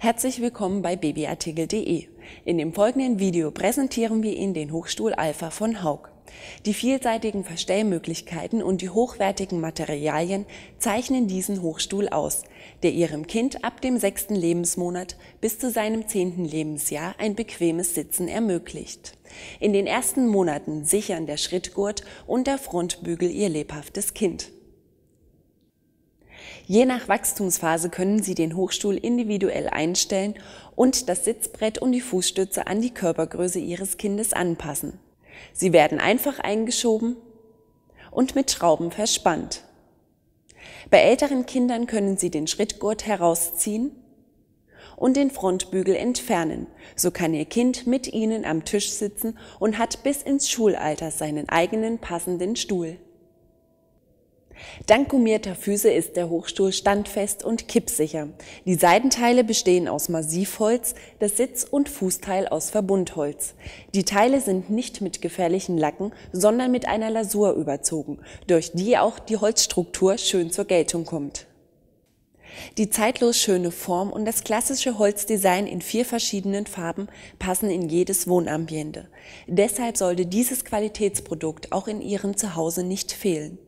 Herzlich willkommen bei babyartikel.de. In dem folgenden Video präsentieren wir Ihnen den Hochstuhl Alpha von Haug. Die vielseitigen Verstellmöglichkeiten und die hochwertigen Materialien zeichnen diesen Hochstuhl aus, der Ihrem Kind ab dem sechsten Lebensmonat bis zu seinem zehnten Lebensjahr ein bequemes Sitzen ermöglicht. In den ersten Monaten sichern der Schrittgurt und der Frontbügel Ihr lebhaftes Kind. Je nach Wachstumsphase können Sie den Hochstuhl individuell einstellen und das Sitzbrett und die Fußstütze an die Körpergröße Ihres Kindes anpassen. Sie werden einfach eingeschoben und mit Schrauben verspannt. Bei älteren Kindern können Sie den Schrittgurt herausziehen und den Frontbügel entfernen. So kann Ihr Kind mit Ihnen am Tisch sitzen und hat bis ins Schulalter seinen eigenen passenden Stuhl. Dank gummierter Füße ist der Hochstuhl standfest und kippsicher. Die Seitenteile bestehen aus Massivholz, das Sitz- und Fußteil aus Verbundholz. Die Teile sind nicht mit gefährlichen Lacken, sondern mit einer Lasur überzogen, durch die auch die Holzstruktur schön zur Geltung kommt. Die zeitlos schöne Form und das klassische Holzdesign in vier verschiedenen Farben passen in jedes Wohnambiente. Deshalb sollte dieses Qualitätsprodukt auch in Ihrem Zuhause nicht fehlen.